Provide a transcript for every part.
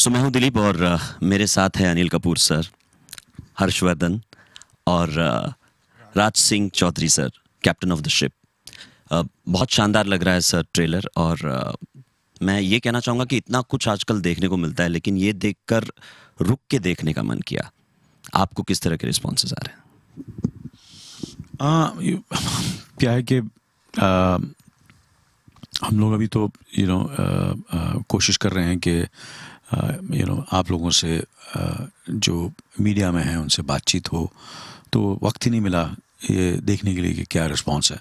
सो मैं हूं दिलीप और uh, मेरे साथ हैं अनिल कपूर सर हर्षवर्धन और uh, Raj Singh Chaudhary sir captain of the ship बहुत शानदार लग रहा है सर ट्रेलर और uh, मैं ये कहना चाहूँगा कि इतना कुछ आजकल देखने को मिलता है लेकिन ये देखकर रुक के देखने का मन किया आपको किस तरह के रिस्पॉन्सेज आ रहे हैं क्या है कि हम लोग अभी तो यू you नो know, कोशिश कर रहे हैं कि यू नो आप लोगों से जो मीडिया में हैं उनसे बातचीत हो तो वक्त ही नहीं मिला ये देखने के लिए कि क्या रिस्पॉन्स है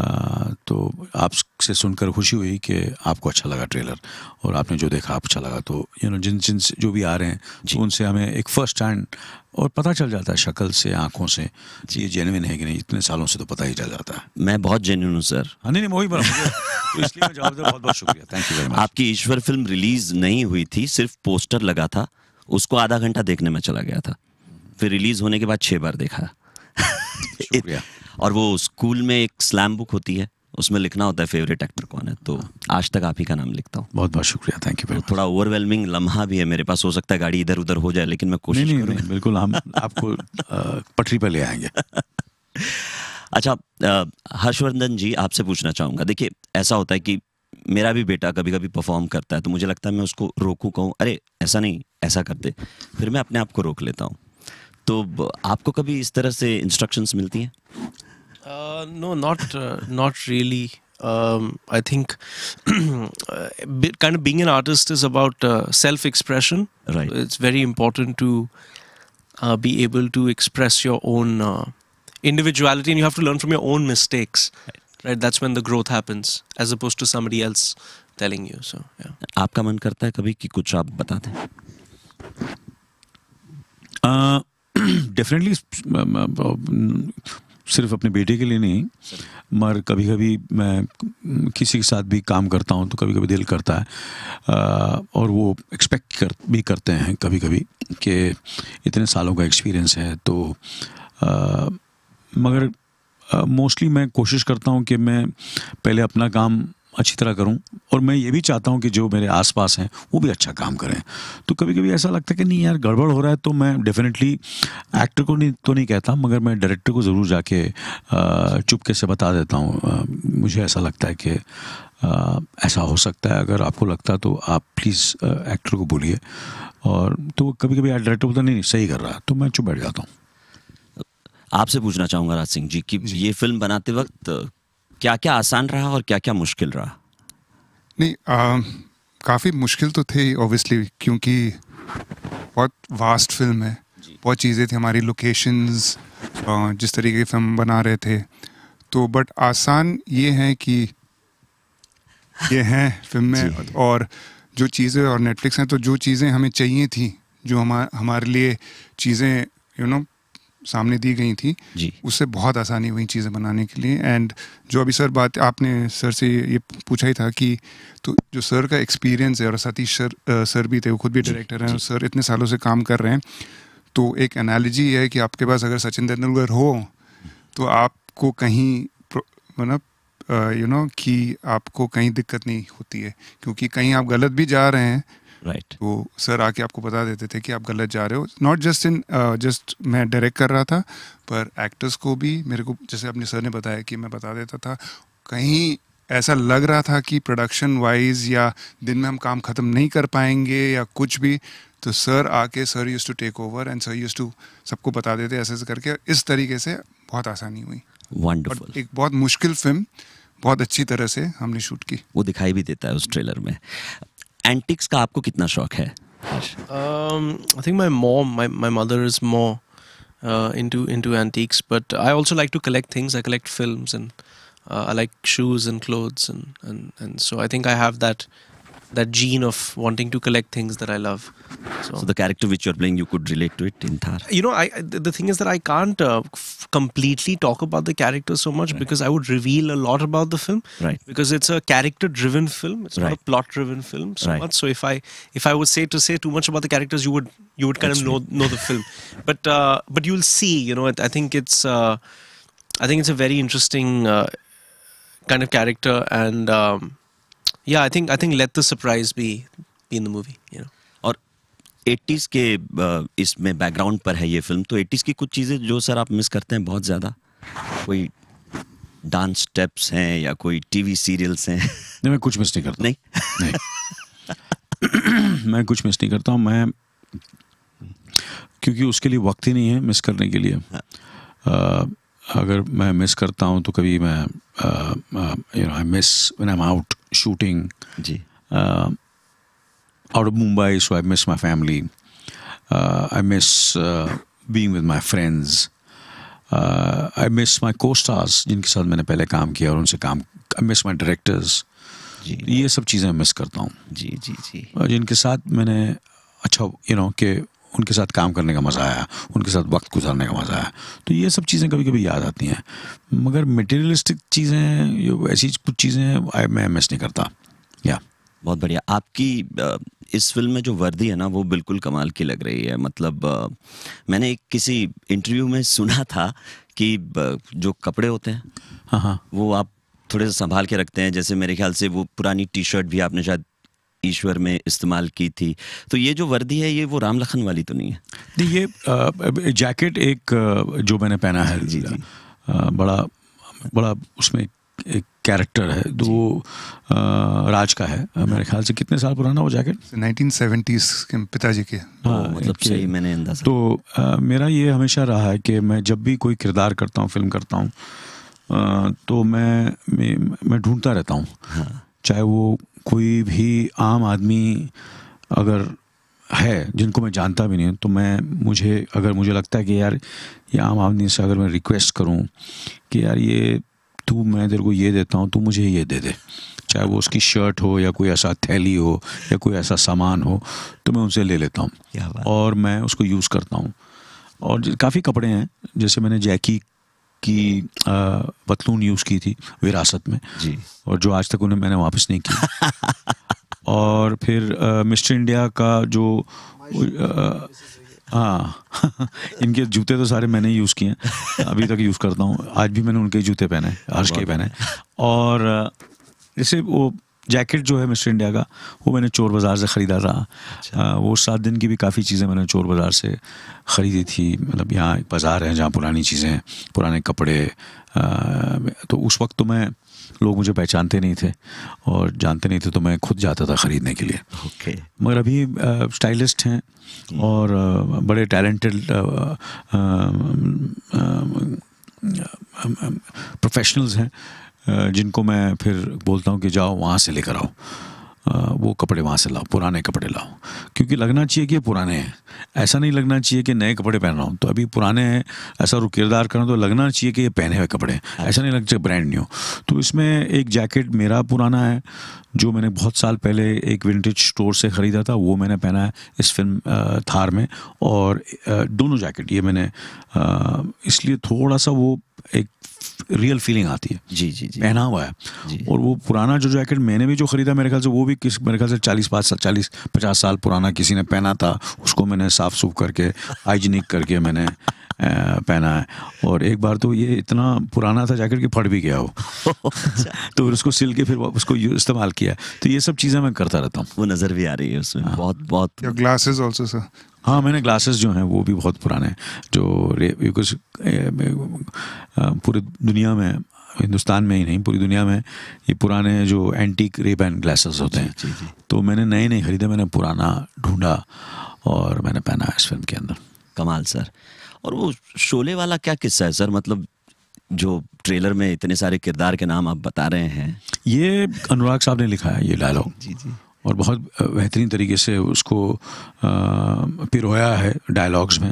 तो आपसे सुनकर खुशी हुई कि आपको अच्छा लगा ट्रेलर और आपने जो देखा आप अच्छा लगा तो यू नो जिन जिन जो भी आ रहे हैं तो उनसे हमें एक फर्स्ट हैंड और पता चल जाता है शक्ल से आंखों से ये जेनविन है कि नहीं इतने सालों से तो पता ही चल जाता है मैं बहुत जेन्यून हूँ सर हाँ नहीं नहीं वही तो बहुत बहुत शुक्रिया थैंक यू वेरी मच आपकी ईश्वर फिल्म रिलीज नहीं हुई थी सिर्फ पोस्टर लगा था उसको आधा घंटा देखने में चला गया था फिर रिलीज होने के बाद छः बार देखा शुक्रिया और वो स्कूल में एक स्लैम बुक होती है उसमें लिखना होता है फेवरेट एक्टर कौन है तो आज तक आप ही का नाम लिखता हूँ बहुत बहुत शुक्रिया थैंक यू तो थोड़ा ओवरवेलमिंग लम्हा भी है मेरे पास हो सकता है गाड़ी इधर उधर हो जाए लेकिन मैं कोशिश नहीं, नहीं, नहीं, बिल्कुल हम आपको पटरी पर ले आएंगे अच्छा हर्षवर्धन जी आपसे पूछना चाहूँगा देखिए ऐसा होता है कि मेरा भी बेटा कभी कभी परफॉर्म करता है तो मुझे लगता है मैं उसको रोकू कहूँ अरे ऐसा नहीं ऐसा करते फिर मैं अपने आप को रोक लेता हूँ तो आपको कभी इस तरह से इंस्ट्रक्शंस मिलती हैं Uh, no, not uh, not really. Um, I think uh, kind of being an artist is about uh, self-expression. Right. It's very important to uh, be able to express your own individuality, and you have to learn from your own mistakes. Right. right. That's when the growth happens, as opposed to somebody else telling you. So yeah. आपका मन करता है कभी कि कुछ आप बता दें? Definitely. सिर्फ अपने बेटे के लिए नहीं मगर कभी कभी मैं किसी के साथ भी काम करता हूँ तो कभी कभी दिल करता है आ, और वो एक्सपेक्ट कर भी करते हैं कभी कभी कि इतने सालों का एक्सपीरियंस है तो आ, मगर मोस्टली मैं कोशिश करता हूँ कि मैं पहले अपना काम अच्छी तरह करूं और मैं ये भी चाहता हूं कि जो मेरे आसपास हैं वो भी अच्छा काम करें तो कभी कभी ऐसा लगता है कि नहीं यार गड़बड़ हो रहा है तो मैं डेफिनेटली एक्टर को नहीं तो नहीं कहता मगर मैं डायरेक्टर को ज़रूर जाके चुपके से बता देता हूँ मुझे ऐसा लगता है कि ऐसा हो सकता है अगर आपको लगता है तो आप प्लीज़ एक्टर को बोलिए और तो कभी कभी डायरेक्टर बोलता नहीं सही कर रहा तो मैं चुप बैठ जाता हूँ आपसे पूछना चाहूँगा राज सिंह जी कि ये फिल्म बनाते वक्त क्या क्या आसान रहा और क्या क्या मुश्किल रहा नहीं आ, काफ़ी मुश्किल तो थे ऑब्वियसली क्योंकि बहुत वास्ट फिल्म है बहुत चीज़ें थी हमारी लोकेशंस जिस तरीके की फिल्म बना रहे थे तो बट आसान ये है कि ये हैं फिल्म में और जो चीज़ें और नेटफ्लिक्स हैं तो जो चीज़ें हमें चाहिए थी जो हमा हमारे लिए चीज़ें यू नो सामने दी गई थी जी उससे बहुत आसानी हुई चीज़ें बनाने के लिए एंड जो अभी सर बात आपने सर से ये पूछा ही था कि तो जो सर का एक्सपीरियंस है और सतीश सर सर भी थे वो खुद भी डायरेक्टर हैं और सर इतने सालों से काम कर रहे हैं तो एक एनालॉजी है कि आपके पास अगर सचिन तेंदुलकर हो तो आपको कहीं मतलब यू नो कि आपको कहीं दिक्कत नहीं होती है क्योंकि कहीं आप गलत भी जा रहे हैं राइट तो सर आके आपको बता देते थे कि आप गलत जा रहे हो नॉट जस्ट इन जस्ट मैं डायरेक्ट कर रहा था पर एक्टर्स को भी मेरे को जैसे अपने सर ने बताया कि मैं बता देता था कहीं ऐसा लग रहा था कि प्रोडक्शन वाइज या दिन में हम काम ख़त्म नहीं कर पाएंगे या कुछ भी तो सर आके sir used to take over and sir used to सबको बता देते ऐसे ऐसे करके इस तरीके से बहुत आसानी हुई वंडरफुल एक बहुत मुश्किल फिल्म बहुत अच्छी तरह से हमने शूट की वो दिखाई भी देता है उस ट्रेलर में एंटिक्स का आपको कितना शौक है I think my mom my mother is more uh, into into antiques. But I also like to collect things. I collect films and uh, I like shoes and clothes and, and and so I think I have that that gene of wanting to collect things that I love. So, so the character which you're playing, you could relate to it in Thar. You know, I the thing is that I can't uh, f- completely talk about the character so much right. because I would reveal a lot about the film. Right. Because it's a character-driven film. It's right. not a plot-driven film so right. much. So if I if I would say to say too much about the characters, you would you would kind That's of know know the film. But uh, but you'll see. You know, I think it's uh, I think it's a very interesting uh, kind of character and. Um, yeah i think i think let the surprise be be in the movie you know और 80s के uh, इसमें background पर है ये film तो 80s की कुछ चीज़ें जो सर आप मिस करते हैं बहुत ज़्यादा कोई डांस स्टेप्स हैं या कोई टीवी सीरियल्स हैं नहीं मैं कुछ मिस नहीं करता नहीं, नहीं। मैं कुछ मिस नहीं करता हूँ मैं क्योंकि उसके लिए वक्त ही नहीं है मिस करने के लिए हाँ। uh, अगर मैं मिस करता हूँ तो कभी मैं you know I miss when I am out shooting जी out of Mumbai so I miss my family I miss being with my friends I miss my co stars जिनके साथ मैंने पहले काम किया और उनसे काम आई मिस माई डायरेक्टर्स ये सब चीज़ें मिस करता हूँ जी जी जी जिनके साथ मैंने अच्छा यू नो कि उनके साथ काम करने का मज़ा आया उनके साथ वक्त गुजारने का मज़ा आया तो ये सब चीज़ें कभी कभी याद आती हैं मगर मटेरियलिस्टिक चीज़ें ये ऐसी कुछ चीज़ें आई मैं एम नहीं करता या बहुत बढ़िया आपकी इस फिल्म में जो वर्दी है ना वो बिल्कुल कमाल की लग रही है मतलब मैंने एक किसी इंटरव्यू में सुना था कि जो कपड़े होते हैं हाँ हाँ वो आप थोड़े से संभाल के रखते हैं जैसे मेरे ख्याल से वो पुरानी टी शर्ट भी आपने शायद ईश्वर में इस्तेमाल की थी तो ये जो वर्दी है ये वो राम लखन वाली तो नहीं है नहीं ये जैकेट एक जो मैंने पहना है जी, जी। बड़ा बड़ा उसमें एक कैरेक्टर है दो तो राज का है मेरे ख्याल से कितने साल पुराना वो जैकेट नाइनटीन के पिताजी के हाँ मतलब सही मैंने अंदाजा तो आ, मेरा ये हमेशा रहा है कि मैं जब भी कोई किरदार करता हूँ फिल्म करता हूँ तो मैं मैं ढूंढता रहता हूँ हाँ। चाहे वो कोई भी आम आदमी अगर है जिनको मैं जानता भी नहीं तो मैं मुझे अगर मुझे लगता है कि यार ये आम आदमी से अगर मैं रिक्वेस्ट करूं कि यार ये तू मैं तेरे को ये देता हूँ तू मुझे ये दे दे चाहे वो उसकी शर्ट हो या कोई ऐसा थैली हो या कोई ऐसा सामान हो तो मैं उनसे ले लेता हूँ और मैं उसको यूज़ करता हूँ और काफ़ी कपड़े हैं जैसे मैंने जैकी की पतलून यूज़ की थी विरासत में जी और जो आज तक उन्हें मैंने वापस नहीं किया और फिर मिस्टर इंडिया का जो हाँ इनके जूते तो सारे मैंने ही यूज़ किए हैं अभी तक यूज़ करता हूँ आज भी मैंने उनके जूते पहने हर्ष के पहने और जैसे वो जैकेट जो है मिस्टर इंडिया का वो मैंने चोर बाज़ार से ख़रीदा था अच्छा। आ, वो सात दिन की भी काफ़ी चीज़ें मैंने चोर बाज़ार से ख़रीदी थी मतलब यहाँ बाज़ार है जहाँ पुरानी चीज़ें पुराने कपड़े आ, तो उस वक्त तो मैं लोग मुझे पहचानते नहीं थे और जानते नहीं थे तो मैं खुद जाता था ख़रीदने के लिए ओके मगर अभी स्टाइलिस्ट हैं और आ, बड़े टैलेंटेड प्रोफेशनल्स हैं जिनको मैं फिर बोलता हूँ कि जाओ वहाँ से लेकर आओ वो कपड़े वहाँ से लाओ पुराने कपड़े लाओ क्योंकि लगना चाहिए कि पुराने हैं ऐसा नहीं लगना चाहिए कि नए कपड़े पहन रहा हूँ तो अभी पुराने हैं ऐसा किरदार कर तो लगना चाहिए कि ये पहने हुए कपड़े ऐसा नहीं लग चाहिए ब्रांड न्यू तो इसमें एक जैकेट मेरा पुराना है जो मैंने बहुत साल पहले एक विंटेज स्टोर से ख़रीदा था वो मैंने पहना है इस फिल्म थार में और दोनों जैकेट ये मैंने इसलिए थोड़ा सा वो एक रियल फीलिंग आती है जी जी जी पहना हुआ है जी, और वो पुराना जो जैकेट मैंने भी जो खरीदा मेरे ख्याल से वो भी किस मेरे ख्याल से चालीस पाँच साल चालीस पचास साल पुराना किसी ने पहना था उसको मैंने साफ सूफ करके हाइजीनिक करके मैंने पहना है और एक बार तो ये इतना पुराना था जैकेट कि फट भी गया हो अच्छा। तो फिर उसको सिल के फिर उसको इस्तेमाल किया तो ये सब चीज़ें मैं करता रहता हूँ वो नज़र भी आ रही है उसमें हाँ। बहुत बहुत ग्लासेज ऑल्सो सर हाँ मैंने ग्लासेस जो हैं वो भी बहुत पुराने हैं जो तो कुछ पूरी दुनिया में हिंदुस्तान में ही नहीं पूरी दुनिया में ये पुराने जो एंटीक रेबैन ग्लासेस होते हैं जी, जी। तो मैंने नए नए खरीदे मैंने पुराना ढूंढा और मैंने पहना इस फिल्म के अंदर कमाल सर और वो शोले वाला क्या किस्सा है सर मतलब जो ट्रेलर में इतने सारे किरदार के नाम आप बता रहे हैं ये अनुराग साहब ने लिखा है ये डायलॉग जी जी और बहुत बेहतरीन तरीके से उसको पिरोया है डायलॉग्स में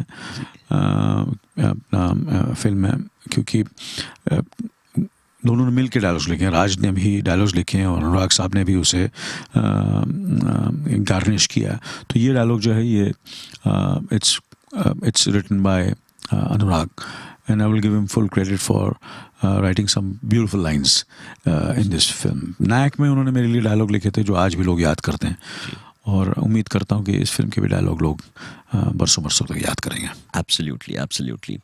अपना फिल्म में क्योंकि दोनों ने मिल के डायलॉग्स लिखे हैं राज ने भी डायलॉग्स लिखे हैं और अनुराग साहब ने भी उसे गार्निश किया तो ये डायलॉग जो है ये it's it's written by uh, Anurag, and I will give him full credit for uh, writing some beautiful lines uh, in this film. नायक में उन्होंने मेरे लिए डायलॉग लिखे थे जो आज भी लोग याद करते हैं और उम्मीद करता हूँ कि इस फिल्म के भी डायलॉग लोग uh, बरसों बरसों तक याद करेंगे एब्सोल्युटली एब्सोल्युटली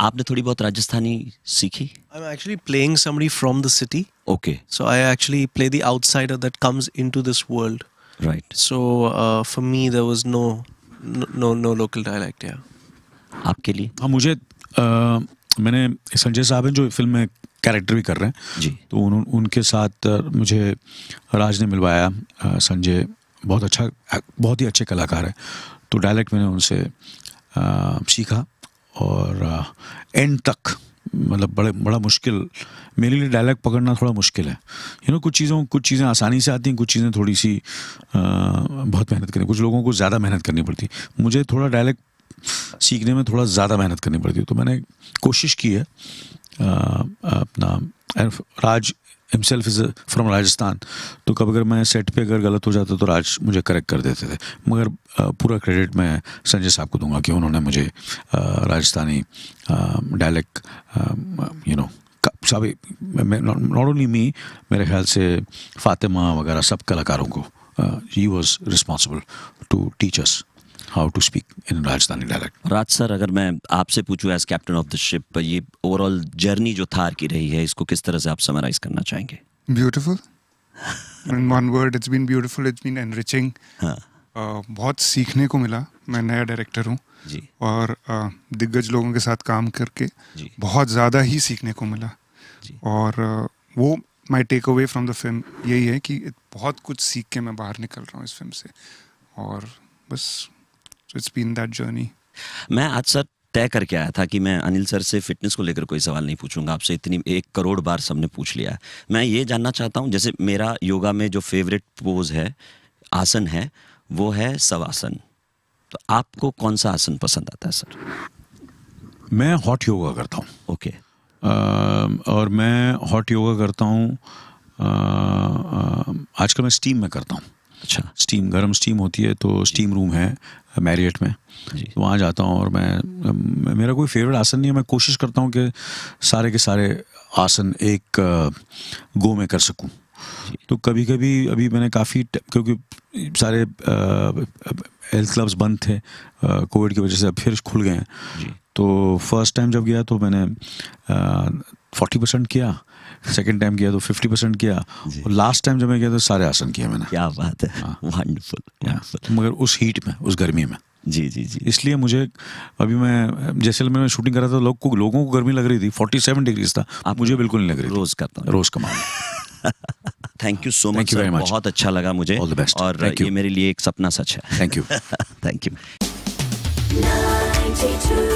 आपने थोड़ी बहुत राजस्थानी सीखी I am actually playing somebody from the city okay so I actually play the outsider that comes into this world right so for me there was no no no local dialect या आपके लिए हाँ मुझे आ, मैंने संजय साहब हैं जो film में कैरेक्टर भी कर रहे हैं जी तो उन, उनके साथ मुझे राज ने मिलवाया संजय बहुत अच्छा बहुत ही अच्छे कलाकार है तो डायलेक्ट मैंने उनसे आ, सीखा और एंड तक मतलब बड़े बड़ा मुश्किल मेरे लिए डायलॉग पकड़ना थोड़ा मुश्किल है यू you नो know, कुछ चीज़ों कुछ चीज़ें आसानी से आती हैं कुछ चीज़ें थोड़ी सी आ, बहुत मेहनत करनी कुछ लोगों को ज़्यादा मेहनत करनी पड़ती मुझे थोड़ा डायलॉग सीखने में थोड़ा ज़्यादा मेहनत करनी पड़ती है तो मैंने कोशिश की है आ, अपना Raj himself is from Rajasthan तो कभी अगर मैं सेट पे अगर गलत हो जाता तो राज मुझे करेक्ट कर देते थे मगर पूरा क्रेडिट मैं संजय साहब को दूंगा कि उन्होंने मुझे राजस्थानी डायलेक्ट यू नो सभी नॉट ओनली मी मेरे ख्याल से फातिमा वगैरह सब कलाकारों को ही was responsible to teachers how to speak in Rajasthani dialect Raj sir अगर मैं आपसे पूछूं as captain of the ship ये ओवरऑल जर्नी जो थार की रही है इसको किस तरह से आप समराइज करना चाहेंगे beautiful in one word it's been beautiful it's been enriching बहुत सीखने को मिला मैं नया डायरेक्टर हूँ और uh, दिग्गज लोगों के साथ काम करके बहुत ज़्यादा ही सीखने को मिला और uh, वो my takeaway from the film यही है कि बहुत कुछ सीख के मैं बाहर निकल रहा हूँ इस फिल्म से और बस so it's been that journey मैं आज सर तय करके आया था कि मैं अनिल सर से फिटनेस को लेकर कोई सवाल नहीं पूछूंगा आपसे इतनी एक करोड़ बार सबने पूछ लिया है मैं ये जानना चाहता हूँ जैसे मेरा योगा में जो फेवरेट पोज है आसन है वो है सवासन तो आपको कौन सा आसन पसंद आता है सर मैं हॉट योगा करता हूँ ओके okay. और मैं हॉट योगा करता हूँ आजकल मैं स्टीम में करता हूँ अच्छा स्टीम गर्म स्टीम होती है तो स्टीम रूम है मैरियट में तो वहाँ जाता हूँ और मैं मेरा कोई फेवरेट आसन नहीं है मैं कोशिश करता हूँ कि सारे के सारे आसन एक गो में कर सकूँ तो कभी कभी अभी मैंने काफ़ी क्योंकि सारे हेल्थ क्लब्स बंद थे कोविड की वजह से अब फिर खुल गए हैं तो फर्स्ट टाइम जब गया तो मैंने फोर्टी परसेंट किया सेकेंड टाइम किया तो फिफ्टी परसेंट किया और लास्ट टाइम जब मैं किया तो सारे आसन किए मैंने क्या बात है वंडरफुल हाँ। हाँ। मगर उस हीट में उस गर्मी में जी जी जी इसलिए मुझे अभी मैं जैसे मैं शूटिंग कर रहा था लोग को लोगों को गर्मी लग रही थी फोर्टी सेवन डिग्रीज था आप मुझे बिल्कुल नहीं लग रही रोज करता रोज कमा थैंक यू सो मच बहुत अच्छा लगा मुझे ऑल द बेस्ट और ये मेरे लिए एक सपना सच है थैंक यू थैंक यू